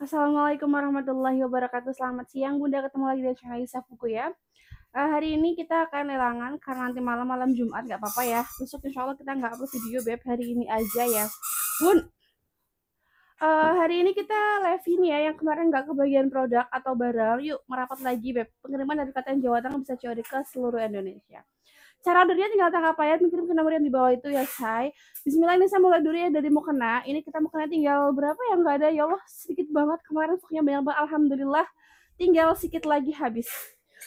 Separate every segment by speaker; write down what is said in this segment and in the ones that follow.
Speaker 1: Assalamualaikum warahmatullahi wabarakatuh. Selamat siang, Bunda. Ketemu lagi dengan channel Yusuf Buku ya. Uh, hari ini kita akan lelangan karena nanti malam malam Jumat nggak apa-apa ya. Besok insya Allah kita nggak upload video beb hari ini aja ya. Bun, uh, hari ini kita live ini ya yang kemarin nggak kebagian produk atau barang. Yuk merapat lagi beb. Pengiriman dari Kota Jawa Tengah bisa COD ke seluruh Indonesia. Cara ordernya tinggal tangkap aja, mungkin ke nomor yang di bawah itu ya, Shay. Bismillah, ini saya mulai dulu ya dari mau kena. Ini kita mau kena tinggal berapa yang nggak ada? Ya Allah, sedikit banget. Kemarin stoknya banyak banget. Alhamdulillah, tinggal sedikit lagi habis.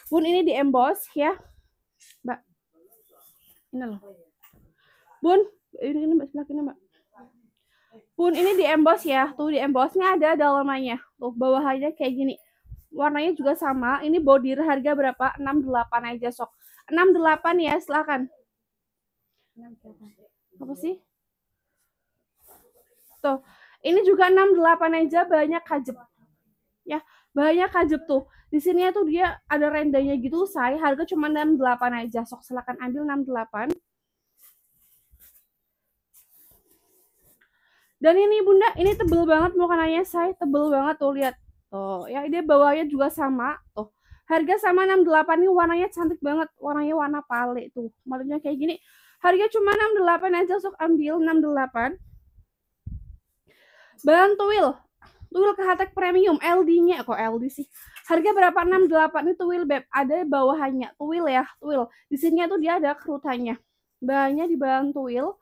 Speaker 1: Bun, ini di emboss ya. Mbak. Ini loh. Bun, ini, ini mbak sebelah ini mbak. Bun, ini di emboss ya. Tuh di embossnya ada dalamannya. Tuh bawahannya kayak gini. Warnanya juga sama. Ini body harga berapa? 68 aja sok enam delapan ya, silakan. Apa sih? Tuh, ini juga enam delapan aja banyak kajep. Ya, banyak kajep tuh. Di sini tuh dia ada rendanya gitu, saya harga cuma enam delapan aja. Sok silakan ambil enam delapan. Dan ini bunda, ini tebel banget mau kananya saya, tebel banget tuh lihat. Tuh, ya ini bawahnya juga sama. Tuh, Harga sama 68 ini warnanya cantik banget. Warnanya warna pale tuh. Malunya kayak gini. Harga cuma 68 aja sok ambil 68. Bahan tuil. Tuil kehatek premium LD-nya kok LD sih. Harga berapa? 68 ini tuil beb. Ada bawahannya tuil ya, tuil. Di sini tuh dia ada kerutannya. Bahannya di bahan tuil.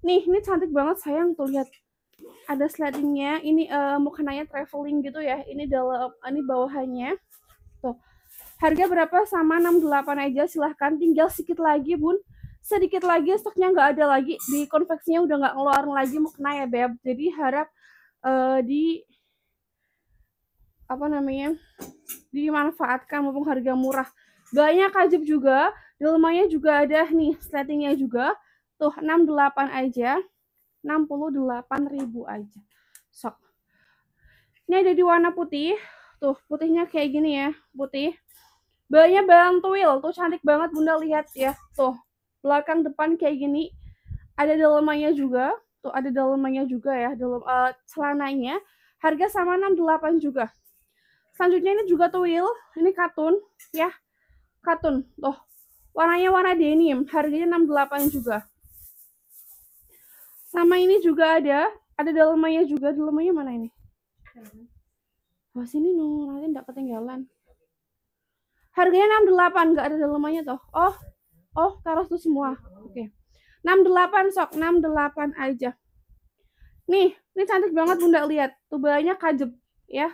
Speaker 1: Nih, ini cantik banget sayang tuh lihat ada slidingnya ini uh, eh, mukenanya traveling gitu ya ini dalam ini bawahannya tuh Harga berapa sama 68 aja silahkan tinggal sedikit lagi bun sedikit lagi stoknya nggak ada lagi di konveksinya udah nggak ngeluarin lagi mau kena ya beb jadi harap uh, di apa namanya dimanfaatkan mumpung harga murah banyak kajib juga delmanya juga ada nih settingnya juga tuh 68 aja 68 ribu aja sok ini ada di warna putih tuh putihnya kayak gini ya putih banyak Bang Tuil, tuh cantik banget Bunda lihat ya. Tuh, belakang depan kayak gini. Ada dalamannya juga. Tuh ada dalamannya juga ya, dalam uh, eh, celananya. Harga sama 68 juga. Selanjutnya ini juga Tuil, ini katun ya. Katun, tuh. Warnanya warna denim, harganya 68 juga. Sama ini juga ada, ada dalamnya juga, dalamnya mana ini? wah sini nih, nanti enggak ketinggalan. Harganya 68, nggak ada dalamannya toh. Oh, oh taruh tuh semua. Oke. Okay. 68 sok, 68 aja. Nih, ini cantik banget Bunda lihat. Tuh banyak kajeb ya.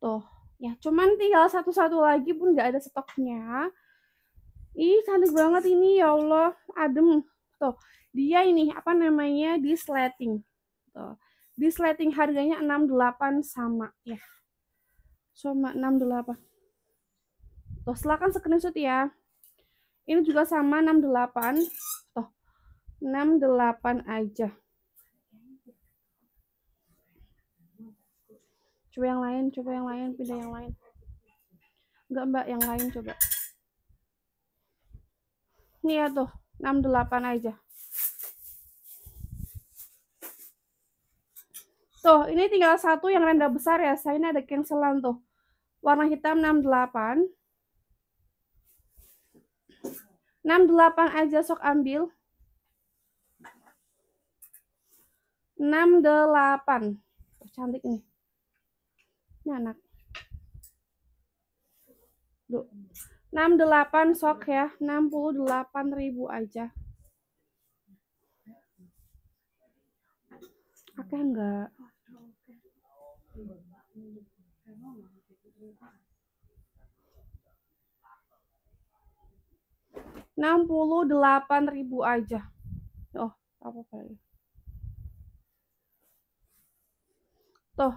Speaker 1: Tuh, ya cuman tinggal satu-satu lagi pun nggak ada stoknya. Ih, cantik banget ini ya Allah, adem. Tuh, dia ini apa namanya? di sleting. Tuh. Di harganya 68 sama ya. Sama 68. Tuh, silakan screenshot ya. Ini juga sama 68. Tuh, 68 aja. Coba yang lain, coba yang lain, pindah yang lain. Enggak, Mbak, yang lain coba. Ini ya tuh, 68 aja. Tuh, ini tinggal satu yang rendah besar ya. Saya ini ada cancelan tuh. Warna hitam 68. 68 aja sok ambil. 68. Oh, cantik nih. Ini anak. Duh. 68 sok ya. 68 ribu aja. Oke enggak? ribu aja. Oh, apa kali? Tuh.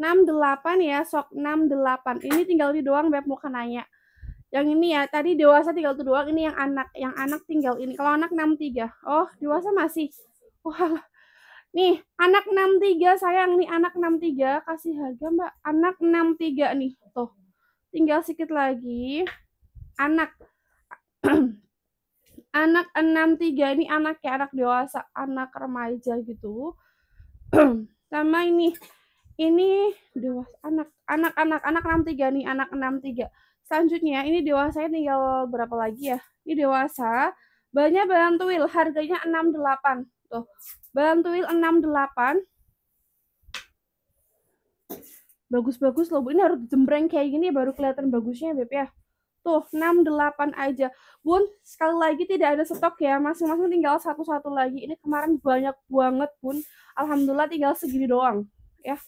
Speaker 1: 68 ya, sok 68. Ini tinggal di doang Beb mau nanya. Yang ini ya, tadi dewasa tinggal itu doang, ini yang anak. Yang anak tinggal ini. Kalau anak 63. Oh, dewasa masih. Wah. Nih, anak 63 sayang nih anak 63 kasih harga Mbak. Anak 63 nih. Tuh. Tinggal sedikit lagi. Anak anak enam tiga ini anak kayak anak dewasa, anak remaja gitu. Sama ini ini dewasa anak anak anak anak enam tiga nih, anak enam tiga. Selanjutnya ini dewasanya tinggal berapa lagi ya? Ini dewasa banyak bantuil harganya enam delapan Tuh, bantuil delapan. bagus-bagus loh ini harus jembreng kayak gini baru kelihatan bagusnya beb ya Tuh, 68 aja. Bun, sekali lagi tidak ada stok ya. Masing-masing tinggal satu-satu lagi. Ini kemarin banyak banget, Bun. Alhamdulillah tinggal segini doang. Ya.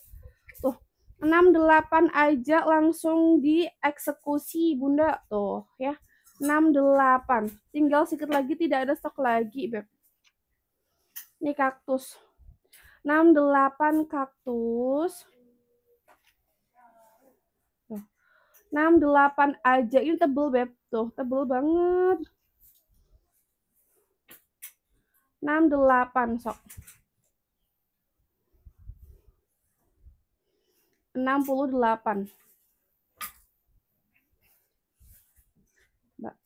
Speaker 1: Tuh, 68 aja langsung dieksekusi, Bunda. Tuh, ya. 68. Tinggal sedikit lagi tidak ada stok lagi, Beb. Ini kaktus. 68 kaktus. 68 aja. Ini tebel, Beb. Tuh, tebel banget. 68, sok. 68. Mbak.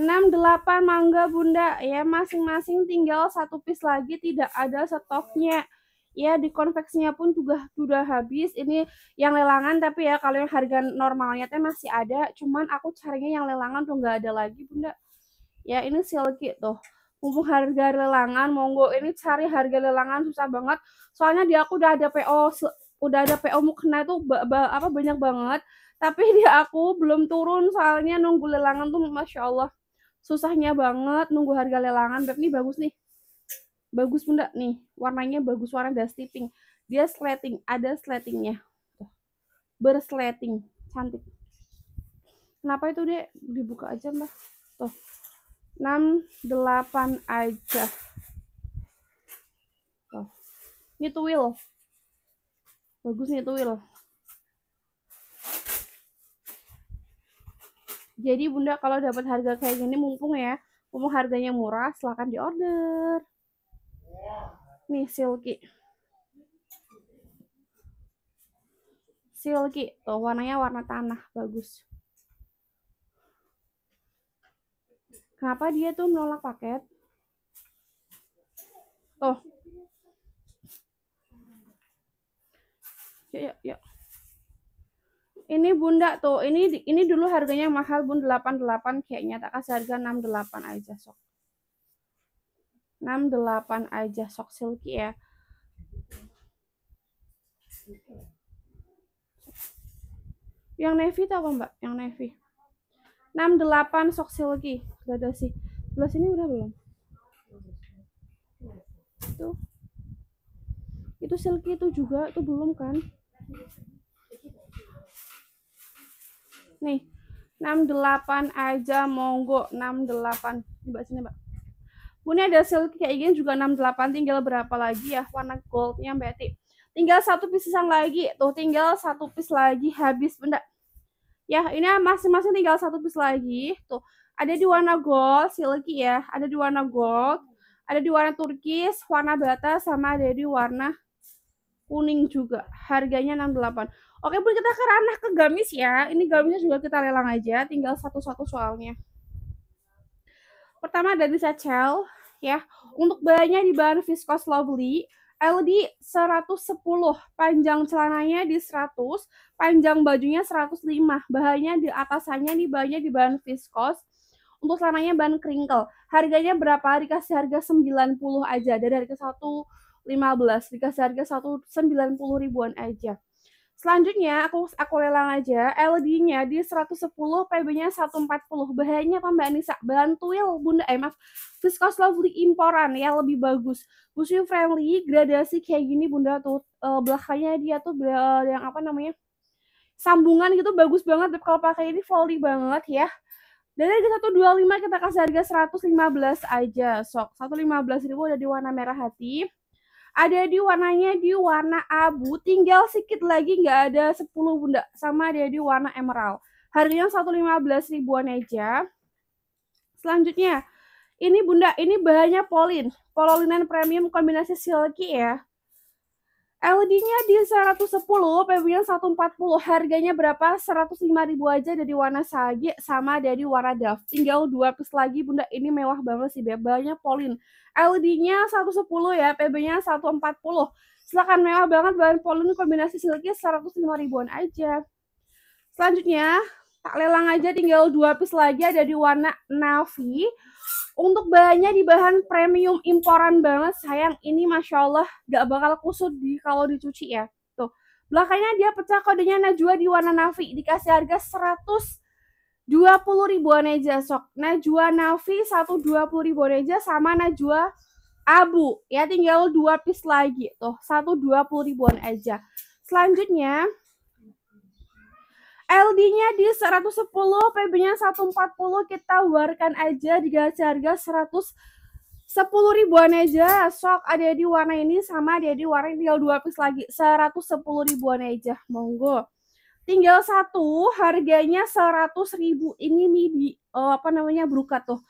Speaker 1: 68 mangga Bunda ya masing-masing tinggal satu piece lagi tidak ada stoknya ya di konveksinya pun juga sudah habis ini yang lelangan tapi ya kalau yang harga normalnya teh masih ada cuman aku carinya yang lelangan tuh nggak ada lagi bunda ya ini silky tuh mumpung harga lelangan monggo ini cari harga lelangan susah banget soalnya di aku udah ada PO udah ada PO mukena itu ba apa banyak banget tapi di aku belum turun soalnya nunggu lelangan tuh masya Allah susahnya banget nunggu harga lelangan beb ini bagus nih bagus bunda nih warnanya bagus warna dusty pink dia slating ada slatingnya berslating cantik kenapa itu dia dibuka aja mbak tuh 68 aja tuh ini tuil bagus nih tuil jadi bunda kalau dapat harga kayak gini mumpung ya mumpung harganya murah silahkan diorder Nih silky. Silky. Tuh warnanya warna tanah. Bagus. Kenapa dia tuh menolak paket? Tuh. Yuk, yuk, yuk. Ini Bunda tuh, ini ini dulu harganya mahal Bun 88 kayaknya tak kasih harga 68 aja sok. 68 aja sok silky ya yang navy itu apa mbak? yang navy 68 sok silky udah ada sih Belas ini udah belum? itu itu silky itu juga itu belum kan? nih 68 aja monggo 68 mbak sini mbak Kemudian ada silky kayak gini juga 68 tinggal berapa lagi ya warna goldnya Mbak Tinggal satu pisisan lagi. Tuh tinggal satu pis lagi habis benda. Ya, ini masing-masing tinggal satu pis lagi. Tuh, ada di warna gold silky ya, ada di warna gold, ada di warna turkis, warna bata sama ada di warna kuning juga. Harganya 68. Oke, Bu, kita ke ranah ke gamis ya. Ini gamisnya juga kita lelang aja, tinggal satu-satu soalnya. Pertama ada di ya. Untuk bahannya di bahan viscose lovely, LD 110, panjang celananya di 100, panjang bajunya 105, bahannya di atasannya nih bahannya di bahan viscose. Untuk celananya bahan kringkel. Harganya berapa? Dikasih harga 90 aja dari harga 115, dikasih harga 190 ribuan aja. Selanjutnya aku aku lelang aja LD-nya di 110, PB-nya 140. Bahannya apa Mbak Anissa? Bahan tuil Bunda eh, maaf, viscose lovely imporan ya lebih bagus. Busui friendly, gradasi kayak gini Bunda tuh uh, belakangnya dia tuh uh, yang apa namanya? sambungan gitu bagus banget kalau pakai ini volley banget ya. Dan harga 125 kita kasih harga 115 aja sok. 115 ribu udah di warna merah hati ada di warnanya di warna abu tinggal sedikit lagi nggak ada 10 bunda sama ada di warna emerald harganya 115 ribuan aja selanjutnya ini bunda ini bahannya polin pololinan premium kombinasi silky ya LED-nya di 110, pb nya 140, harganya berapa? 105 ribu aja dari warna sage sama dari warna Dove. Tinggal dua piece lagi, Bunda. Ini mewah banget sih, Beb. polin. LED-nya 110 ya, PB-nya 140. Silahkan mewah banget bahan polin kombinasi silky 105 ribuan aja. Selanjutnya, tak lelang aja tinggal dua piece lagi ada di warna navy untuk bahannya di bahan premium imporan banget sayang ini masya Allah gak bakal kusut di kalau dicuci ya tuh belakangnya dia pecah kodenya Najwa di warna navy dikasih harga 120 ribuan aja sok Najwa navy 120 ribuan aja sama Najwa abu ya tinggal dua piece lagi tuh 120 ribuan aja selanjutnya LD-nya di 110, PB-nya 140, kita warkan aja di harga 100 sepuluh ribuan aja sok ada di warna ini sama ada di warna ini tinggal dua piece lagi seratus sepuluh ribuan aja monggo tinggal satu harganya seratus ribu ini midi oh, eh, apa namanya brukat tuh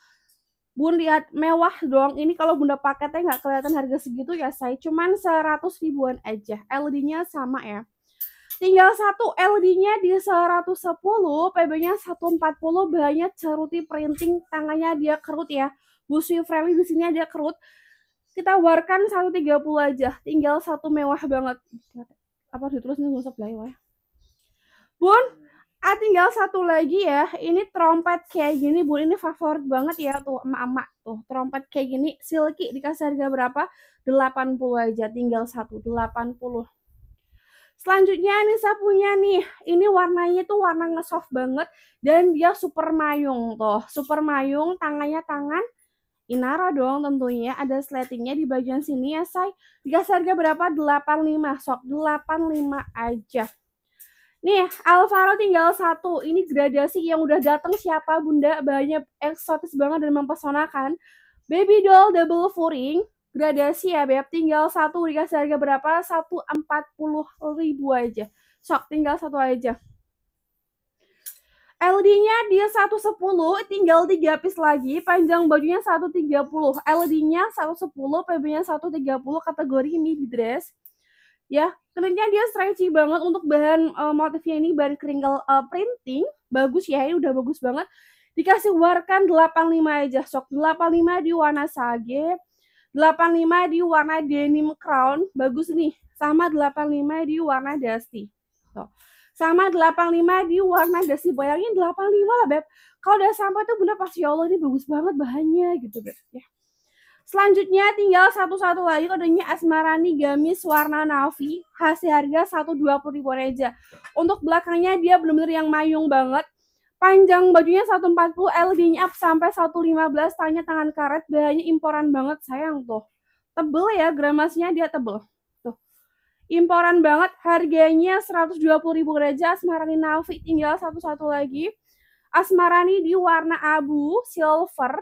Speaker 1: bun lihat mewah dong ini kalau bunda paketnya nggak kelihatan harga segitu ya saya cuman seratus ribuan aja LD nya sama ya Tinggal satu LD-nya di 110, PB-nya 140, banyak ceruti printing, tangannya dia kerut ya. Busui Friendly di sini ada kerut. Kita warkan 130 aja, tinggal satu mewah banget. Apa ditulis nih ngusap lagi ya? Bun, ah tinggal satu lagi ya. Ini trompet kayak gini, Bun. Ini favorit banget ya tuh emak-emak tuh. Trompet kayak gini, silky dikasih harga berapa? 80 aja, tinggal satu, 80. Selanjutnya nih punya nih, ini warnanya tuh warna ngesoft banget dan dia super mayung tuh. Super mayung, tangannya tangan Inara dong tentunya ada sletingnya di bagian sini ya say dikasih harga berapa 85 sok 85 aja Nih, Alvaro tinggal satu. Ini gradasi yang udah datang siapa bunda? Banyak eksotis banget dan mempesonakan. Baby doll double furing, gradasi ya Beb. Tinggal satu dikasih harga berapa? Satu empat puluh ribu aja. Sok, tinggal satu aja. LD-nya dia 110, tinggal 3 piece lagi, panjang bajunya 130. LD-nya 110, PB-nya 130, kategori midi dress. Ya, keringnya dia stretchy banget untuk bahan uh, motifnya ini bahan kringle uh, printing. Bagus ya, ini udah bagus banget. Dikasih warkan 85 aja, sok 85 di warna sage 85 di warna denim crown, bagus nih. Sama 85 di warna dusty. Tuh. Sama 85 di warna dusty. Bayangin 85 lah, Beb. Kalau udah sampai tuh Bunda pasti ya Allah ini bagus banget bahannya gitu, Beb. Ya. Selanjutnya tinggal satu-satu lagi kodenya Asmarani gamis warna navy, hasil harga 120 ribu aja. Untuk belakangnya dia belum benar yang mayung banget. Panjang bajunya 140, LD-nya up sampai 115, tanya tangan karet, bahannya imporan banget, sayang tuh. Tebel ya, gramasnya dia tebel. Tuh. Imporan banget, harganya 120 ribu aja, Asmarani Navi tinggal satu-satu lagi. Asmarani di warna abu, silver,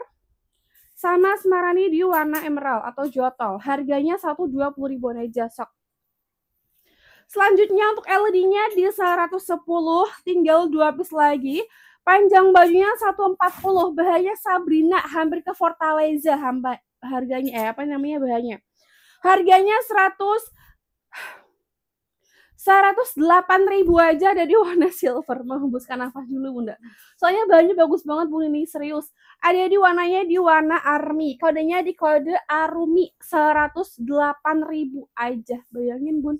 Speaker 1: sama Asmarani di warna emerald atau jotol. Harganya 120 ribu aja, sok. Selanjutnya untuk LED-nya di 110 tinggal dua piece lagi. Panjang bajunya 140, bahaya Sabrina hampir ke Fortaleza hamba, harganya eh apa namanya bahannya. Harganya 100 108 ribu aja dari warna silver menghembuskan nafas dulu bunda soalnya bahannya bagus banget bunda ini serius ada di warnanya di warna army kodenya di kode arumi 108 ribu aja bayangin bun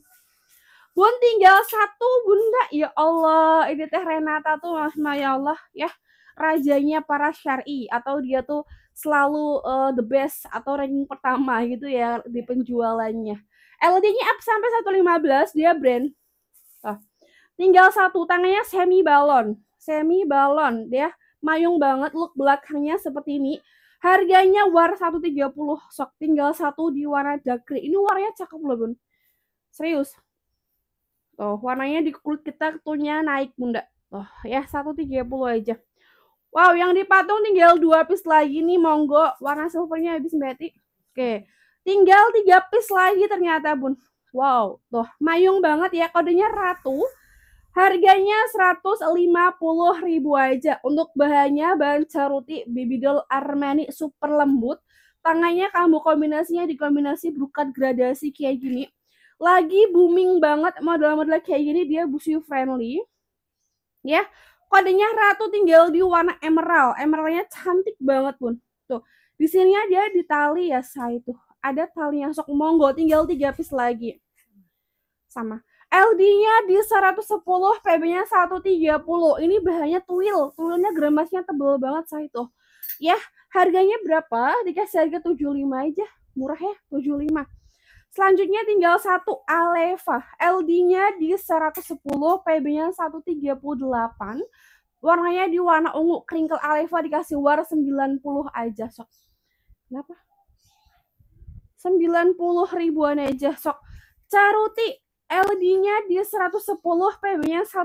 Speaker 1: Bun tinggal satu bunda ya Allah ini teh Renata tuh mas ya Allah ya rajanya para syari atau dia tuh selalu uh, the best atau ranking pertama gitu ya di penjualannya. LD-nya up sampai 115 dia brand. Oh. Tinggal satu tangannya semi balon. Semi balon dia mayung banget look belakangnya seperti ini. Harganya war 130 sok tinggal satu di warna dakri. Ini warnanya cakep loh, Bun. Serius. Tuh, warnanya di kulit kita tentunya naik, Bunda. Tuh, ya 130 aja. Wow, yang dipatung tinggal dua piece lagi nih, monggo. Warna silvernya habis, Mbak Oke, tinggal tiga piece lagi ternyata, Bun. Wow, tuh, mayung banget ya. Kodenya ratu. Harganya puluh ribu aja. Untuk bahannya, bahan ceruti babydoll Armani super lembut. Tangannya kamu kombinasinya dikombinasi bukan gradasi kayak gini lagi booming banget model-model kayak gini dia busu friendly ya kodenya ratu tinggal di warna emerald emeraldnya cantik banget pun tuh di sini aja di tali ya saya itu ada tali yang sok monggo tinggal tiga piece lagi sama LD-nya di 110, PB-nya 130. Ini bahannya tuil. Tuilnya gramasnya tebel banget saya itu. Ya, harganya berapa? Dikasih harga 75 aja. Murah ya, 75 Selanjutnya tinggal satu Aleva. LD-nya di 110, PB-nya 138. Warnanya di warna ungu, kringkel Aleva dikasih war 90 aja sok. Kenapa? 90 ribuan aja sok. Caruti LD-nya di 110, PB-nya 130.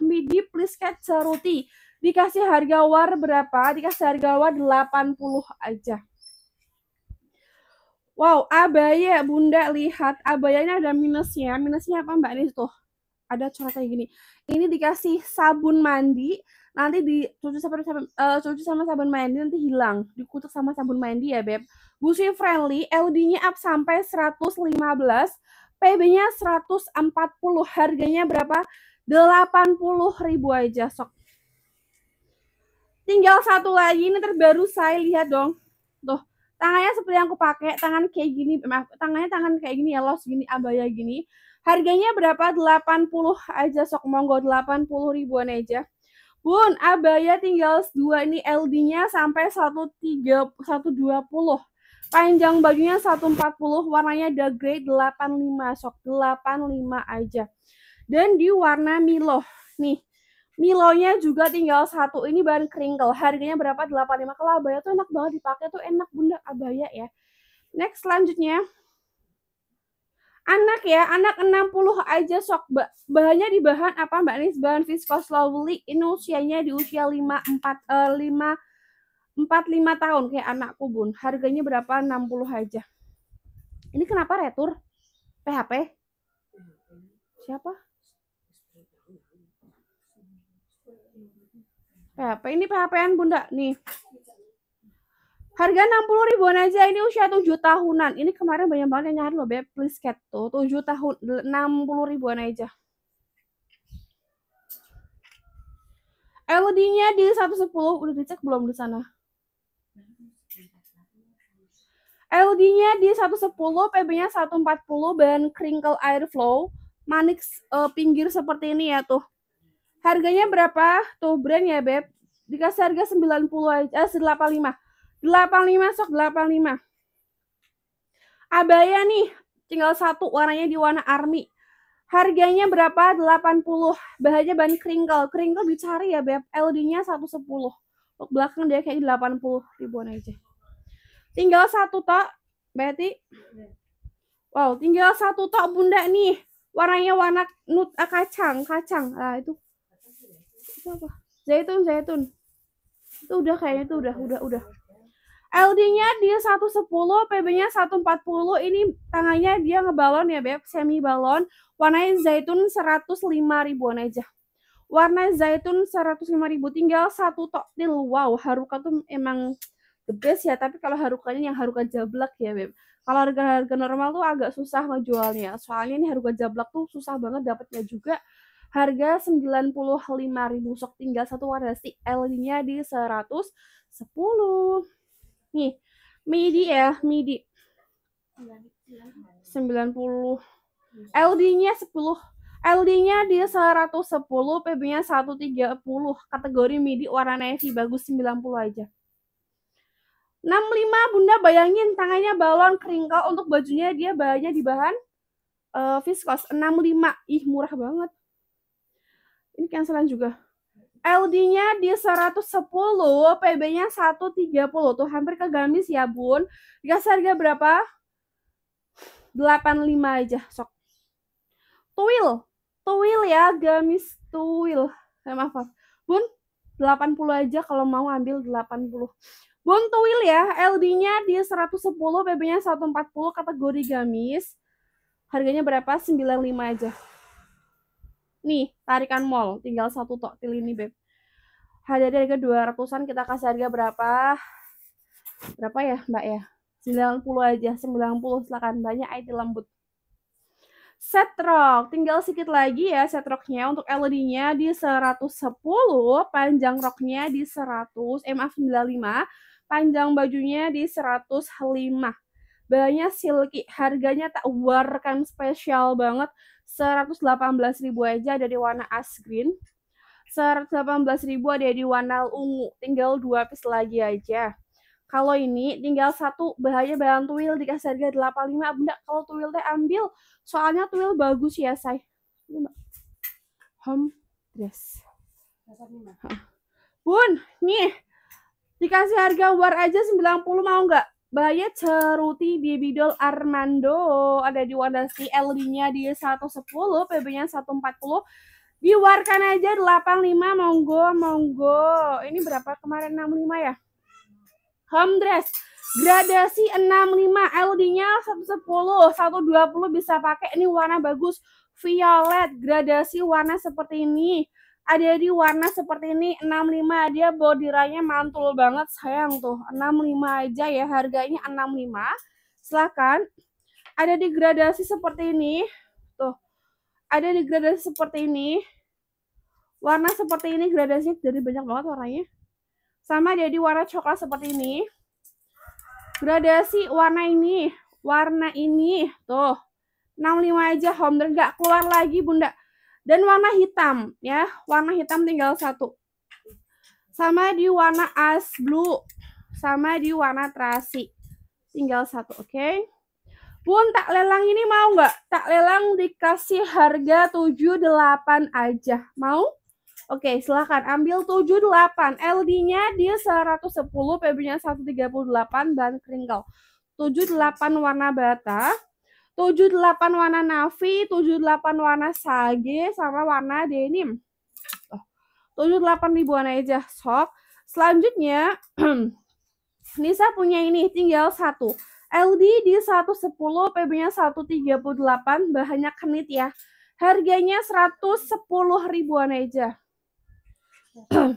Speaker 1: Midi please catch Caruti. Dikasih harga war berapa? Dikasih harga war 80 aja. Wow, abaya Bunda lihat abayanya ada minusnya. Minusnya apa Mbak Ini tuh? Ada coret kayak gini. Ini dikasih sabun mandi, nanti dicuci sama sabun uh, eh, cuci sama sabun mandi nanti hilang. Dikutuk sama sabun mandi ya, Beb. Gusi friendly, LD-nya up sampai 115, PB-nya 140, harganya berapa? 80 ribu aja sok. Tinggal satu lagi, ini terbaru saya lihat dong. Tuh, tangannya seperti yang aku pakai tangan kayak gini maaf tangannya tangan kayak gini ya los gini abaya gini harganya berapa 80 aja sok monggo 80 ribuan aja Bun, abaya tinggal dua ini LD-nya sampai 130 120. Panjang bajunya 140, warnanya the grey 85 sok 85 aja. Dan di warna Milo. Nih, Milonya juga tinggal satu. Ini bahan kringle. Harganya berapa? 85. Kalau abaya tuh enak banget dipakai tuh enak bunda abaya ya. Next selanjutnya. Anak ya, anak 60 aja sok. Bahannya di bahan apa Mbak Nis? Bahan viscose lovely. Ini usianya di usia 5 4 uh, 5 lima tahun kayak anakku bun. Harganya berapa? 60 aja. Ini kenapa retur? PHP? Siapa? PHP ini PHP-an Bunda nih. Harga 60 ribuan aja ini usia 7 tahunan. Ini kemarin banyak banget yang nyari loh Beb, please cat tuh. 7 tahun 60 ribuan aja. LD-nya di 110 udah dicek belum di sana? LD-nya di 110, PB-nya 140, bahan crinkle air flow, manik uh, pinggir seperti ini ya tuh. Harganya berapa? Tuh brand ya, Beb. Dikasih harga 90 aja, eh, 85. 85 sok 85. Abaya nih, tinggal satu warnanya di warna army. Harganya berapa? 80. Bahannya bahan kringle. Kringle dicari ya, Beb. LD-nya 110. Untuk belakang dia kayak 80 ribuan aja. Tinggal satu tok, Betty. Wow, tinggal satu tok Bunda nih. Warnanya warna nut eh, kacang, kacang. Nah, itu apa zaitun zaitun itu udah kayaknya itu udah udah udah LD-nya dia 110, PB-nya 140. Ini tangannya dia ngebalon ya, Beb, semi balon. warna zaitun 105 ribuan aja. Warna zaitun 105 ribu tinggal satu toktil. Wow, Haruka tuh emang the best ya, tapi kalau Harukanya yang Haruka jablak ya, Beb. Kalau harga-harga normal tuh agak susah ngejualnya. Soalnya ini Haruka jablak tuh susah banget dapatnya juga. Harga 95.000 sok tinggal satu variasi L-nya di 110. Nih, midi ya, midi. 90. LD-nya 10. LD-nya di 110, PB-nya 130. Kategori midi warna navy bagus 90 aja. 65 Bunda bayangin tangannya balon keringkel untuk bajunya dia bahannya di bahan uh, viskos 65. Ih murah banget. Ini cancelan juga. LD-nya di 110, PB-nya 130. Tuh hampir ke gamis ya, Bun. Dikasih harga berapa? 85 aja, sok. Tuil. Tuil ya, gamis tuil. Eh, maaf, maaf. Bun, 80 aja kalau mau ambil 80. Bun tuil ya, LD-nya di 110, PB-nya 140, kategori gamis. Harganya berapa? 95 aja nih tarikan mall tinggal satu tok ini beb ada harga dua ratusan, kita kasih harga berapa berapa ya mbak ya Sembilan puluh aja sembilan 90 silakan banyak IT lembut set rock tinggal sedikit lagi ya set rocknya untuk LED-nya di 110 panjang roknya di 100 eh maaf 95 panjang bajunya di 105 bahannya silky harganya tak war kan spesial banget ribu aja dari warna ash green ribu ada di warna ungu tinggal dua piece lagi aja kalau ini tinggal satu bahaya bahan tuil dikasih harga 85 bunda kalau tuil teh ambil soalnya tuil bagus ya say ini mbak home dress bun nih dikasih harga war aja 90 mau nggak Bahaya Ceruti di Armando ada di Wanda LD-nya di 110, PB-nya 140. Di Warkana aja 85 monggo monggo. Ini berapa kemarin 65 ya? Home dress gradasi 65 LD-nya 110, 120 bisa pakai ini warna bagus violet gradasi warna seperti ini ada di warna seperti ini 65 dia bodiranya mantul banget sayang tuh 65 aja ya harganya 65 silahkan ada di gradasi seperti ini tuh ada di gradasi seperti ini warna seperti ini gradasinya jadi banyak banget warnanya sama jadi di warna coklat seperti ini gradasi warna ini warna ini tuh 65 aja home dan nggak keluar lagi bunda dan warna hitam ya warna hitam tinggal satu sama di warna as blue sama di warna terasi tinggal satu oke okay? pun tak lelang ini mau nggak? Tak lelang dikasih harga 78 aja. Mau? Oke, silahkan ambil 78. LD-nya dia 110, PB-nya 138, bahan tujuh 78 warna bata tujuh delapan warna navy, tujuh delapan warna sage sama warna denim. tujuh delapan ribuan aja sob. Selanjutnya Nisa punya ini tinggal satu. LD di 110, PB-nya 138, bahannya kenit ya. Harganya 110 ribuan aja.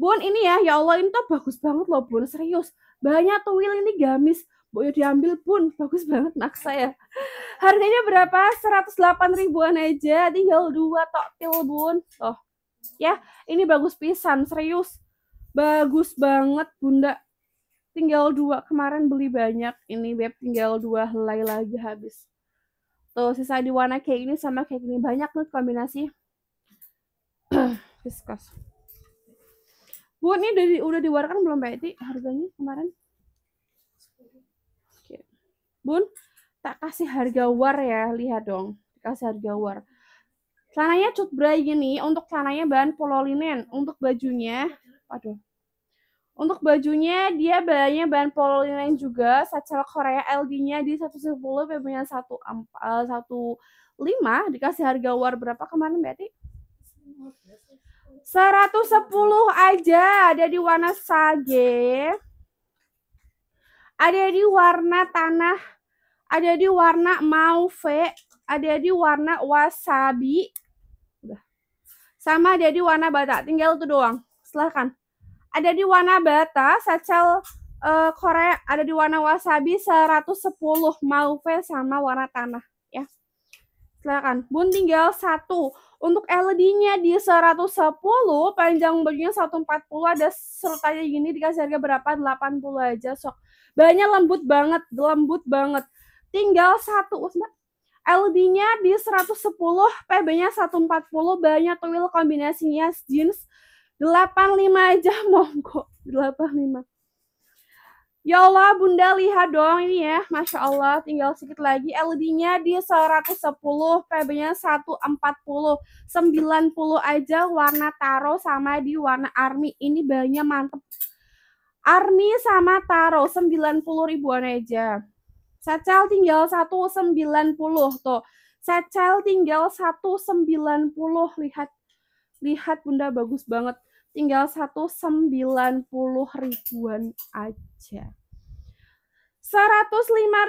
Speaker 1: bun ini ya, ya Allah ini tuh bagus banget loh bun, serius. Bahannya tuwil ini gamis. Boyo diambil pun bagus banget naksa ya. Harganya berapa? 108 ribuan aja, tinggal dua toktil bun. Oh Ya, ini bagus pisan, serius. Bagus banget bunda. Tinggal dua kemarin beli banyak, ini beb tinggal dua helai lagi habis. Tuh, sisa di warna kayak ini sama kayak ini banyak nih kombinasi. Diskus. Bu, ini udah, di, diwarakan belum Mbak Eti harganya kemarin? pun tak kasih harga war ya lihat dong kasih harga war celananya cut bray gini untuk celananya bahan pololinen untuk bajunya waduh untuk bajunya dia bahannya bahan pololinen juga, sacel Korea LD-nya di 110 PB-nya 115 dikasih harga war berapa kemarin berarti? 110 aja ada di warna sage. Ada di warna tanah ada di warna mauve, ada di warna wasabi, sama ada di warna bata. Tinggal itu doang. Silahkan. Ada di warna bata, sacel uh, Korea ada di warna wasabi 110 mauve sama warna tanah ya. Silahkan. Bun tinggal satu. Untuk LED-nya di 110, panjang bajunya 140, ada serutannya gini dikasih harga berapa? 80 aja sok. banyak lembut banget, lembut banget tinggal satu mbak LD-nya di 110, PB-nya 140, banyak tuil kombinasinya jeans 85 aja monggo 85 Ya Allah, Bunda lihat dong ini ya. Masya Allah, tinggal sedikit lagi. LD-nya di 110, PB-nya 140. 90 aja warna taro sama di warna army. Ini banyak mantep. Army sama taro, 90 ribuan aja. Secel tinggal 190 tuh. Secel tinggal 190. Lihat lihat Bunda bagus banget. Tinggal 190 ribuan aja. 105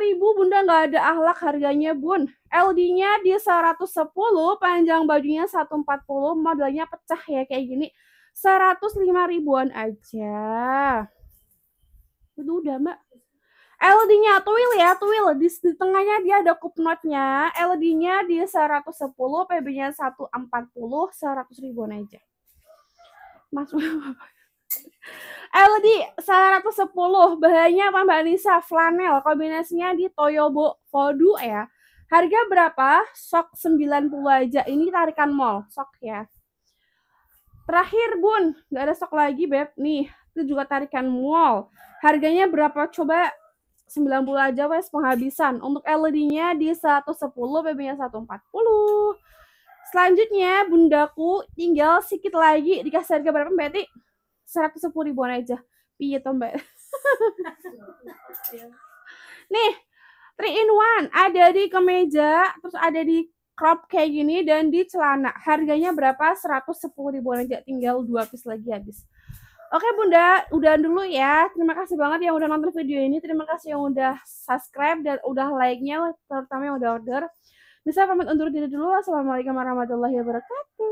Speaker 1: ribu Bunda nggak ada ahlak harganya Bun. LD-nya di 110, panjang bajunya 140, modelnya pecah ya kayak gini. 105 ribuan aja. Itu udah Mbak. LED-nya twill ya, twill. Di, di tengahnya dia ada cup note-nya. LED-nya di 110, PB-nya 140, 100 ribuan aja. Mas LED 110, bahannya apa Mbak Nisa Flanel, kombinasinya di Toyobo Fodu ya. Harga berapa? Sok 90 aja. Ini tarikan mall, sok ya. Terakhir bun, nggak ada sok lagi beb. Nih, itu juga tarikan mall. Harganya berapa? Coba 90 aja wes penghabisan. Untuk LED-nya di 110, BB-nya 140. Selanjutnya bundaku tinggal sedikit lagi dikasih harga berapa Mbak Eti? 110 ribuan aja. Piye toh Mbak? Nih, 3 in 1 ada di kemeja, terus ada di crop kayak gini dan di celana. Harganya berapa? 110 ribuan aja, tinggal dua piece lagi habis. Oke Bunda, udahan dulu ya. Terima kasih banget yang udah nonton video ini. Terima kasih yang udah subscribe dan udah like-nya, terutama yang udah order. Bisa pamit undur diri dulu. Assalamualaikum warahmatullahi wabarakatuh.